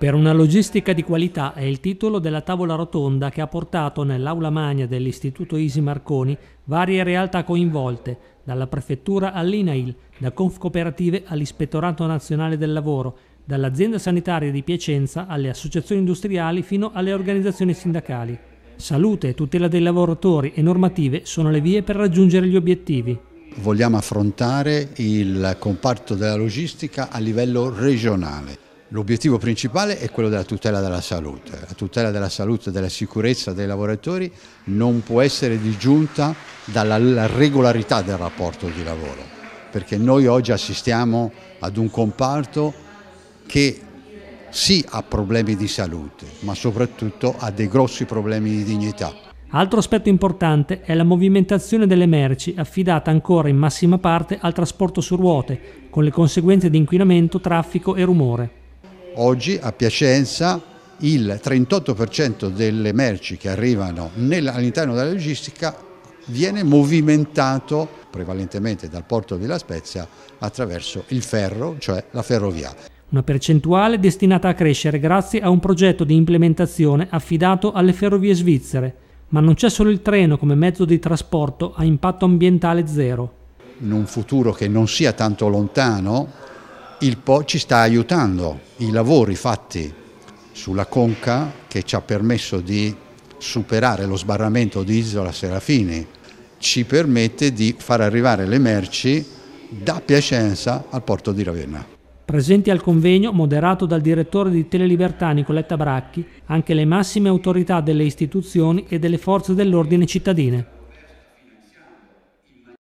Per una logistica di qualità è il titolo della tavola rotonda che ha portato nell'aula magna dell'Istituto Isi Marconi varie realtà coinvolte, dalla prefettura all'INAIL, da Confcooperative all'Ispettorato Nazionale del Lavoro, dall'azienda sanitaria di Piacenza alle associazioni industriali fino alle organizzazioni sindacali. Salute, tutela dei lavoratori e normative sono le vie per raggiungere gli obiettivi vogliamo affrontare il comparto della logistica a livello regionale. L'obiettivo principale è quello della tutela della salute. La tutela della salute e della sicurezza dei lavoratori non può essere disgiunta dalla regolarità del rapporto di lavoro, perché noi oggi assistiamo ad un comparto che sì ha problemi di salute, ma soprattutto ha dei grossi problemi di dignità. Altro aspetto importante è la movimentazione delle merci, affidata ancora in massima parte al trasporto su ruote, con le conseguenze di inquinamento, traffico e rumore. Oggi a Piacenza il 38% delle merci che arrivano all'interno della logistica viene movimentato prevalentemente dal porto di La Spezia attraverso il ferro, cioè la ferrovia. Una percentuale destinata a crescere grazie a un progetto di implementazione affidato alle ferrovie svizzere. Ma non c'è solo il treno come mezzo di trasporto a impatto ambientale zero. In un futuro che non sia tanto lontano, il Po ci sta aiutando, i lavori fatti sulla conca che ci ha permesso di superare lo sbarramento di Isola Serafini, ci permette di far arrivare le merci da Piacenza al porto di Ravenna. Presenti al convegno, moderato dal direttore di Telelibertà Nicoletta Bracchi, anche le massime autorità delle istituzioni e delle forze dell'ordine cittadine.